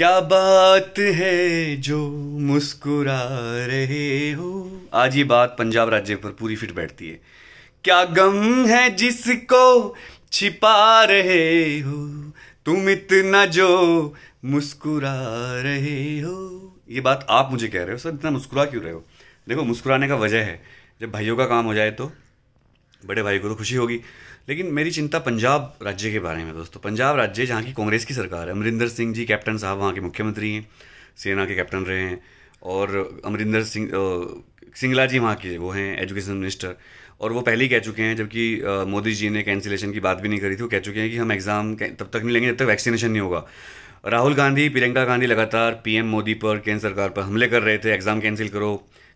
क्या बात है जो मुस्कुरा रहे हो आज ये बात पंजाब राज्य पर पूरी फिट बैठती है क्या गम है जिसको छिपा रहे हो तुम इतना जो मुस्कुरा रहे हो ये बात आप मुझे कह रहे हो सर इतना मुस्कुरा क्यों रहे हो देखो मुस्कुराने का वजह है जब भाइयों का काम हो जाए तो बड़े भाई को तो खुशी होगी लेकिन मेरी चिंता पंजाब राज्य के बारे में दोस्तों पंजाब राज्य जहाँ की कांग्रेस की सरकार है अमरिंदर सिंह जी कैप्टन साहब वहाँ के मुख्यमंत्री हैं सेना के कैप्टन रहे हैं और अमरिंदर सिंह सिंगला जी वहाँ के वो हैं एजुकेशन मिनिस्टर और वो पहले ही कह चुके हैं जबकि मोदी जी ने कैंसिलेशन की बात भी नहीं करी थी वो कह चुके हैं कि हम एग्ज़ाम तब तक नहीं लेंगे जब तक वैक्सीनेशन नहीं होगा राहुल गांधी प्रियंका गांधी लगातार पीएम मोदी पर केंद्र सरकार पर हमले कर रहे थे एग्ज़ाम कैंसिल करो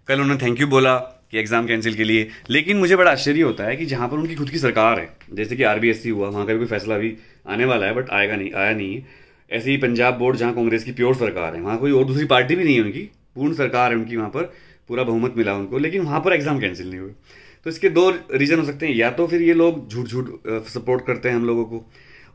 कल उन्होंने थैंक यू बोला कि एग्ज़ाम कैंसिल के लिए लेकिन मुझे बड़ा आश्चर्य होता है कि जहाँ पर उनकी खुद की सरकार है जैसे कि आर हुआ वहाँ का भी कोई फैसला अभी आने वाला है बट आएगा नहीं आया नहीं है ऐसे ही पंजाब बोर्ड जहाँ कांग्रेस की प्योर सरकार है वहाँ कोई और दूसरी पार्टी भी नहीं है उनकी पूर्ण सरकार है उनकी वहाँ पर पूरा बहुमत मिला उनको लेकिन वहाँ पर एग्ज़ाम कैंसिल नहीं हुए तो इसके दो रीज़न हो सकते हैं या तो फिर ये लोग झूठ झूठ सपोर्ट करते हैं हम लोगों को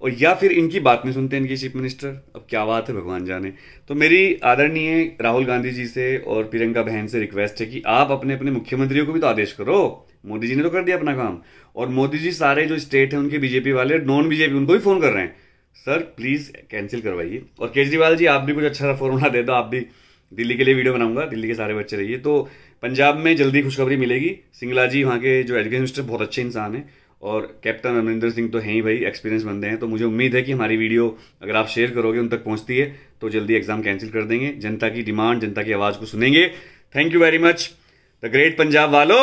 और या फिर इनकी बात नहीं सुनते इनके चीफ मिनिस्टर अब क्या बात है भगवान जाने तो मेरी आदरणीय राहुल गांधी जी से और प्रियंका बहन से रिक्वेस्ट है कि आप अपने अपने मुख्यमंत्रियों को भी तो आदेश करो मोदी जी ने तो कर दिया अपना काम और मोदी जी सारे जो स्टेट हैं उनके बीजेपी वाले नॉन बीजेपी उनको भी फ़ोन कर रहे हैं सर प्लीज़ कैंसिल करवाइए और केजरीवाल जी आप भी कुछ अच्छा फॉर्मूला दे दो आप भी दिल्ली के लिए वीडियो बनाऊंगा दिल्ली के सारे बच्चे रहिए तो पंजाब में जल्दी खुशखबरी मिलेगी सिंगला जी वहाँ के जो एजुकेशन मिनिस्टर बहुत अच्छे इंसान हैं और कैप्टन अमरिंदर सिंह तो हैं ही भाई एक्सपीरियंस बंदे हैं तो मुझे उम्मीद है कि हमारी वीडियो अगर आप शेयर करोगे उन तक पहुंचती है तो जल्दी एग्जाम कैंसिल कर देंगे जनता की डिमांड जनता की आवाज़ को सुनेंगे thank you very much the great Punjab वालो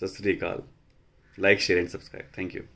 Sat Sri Akal like share and subscribe thank you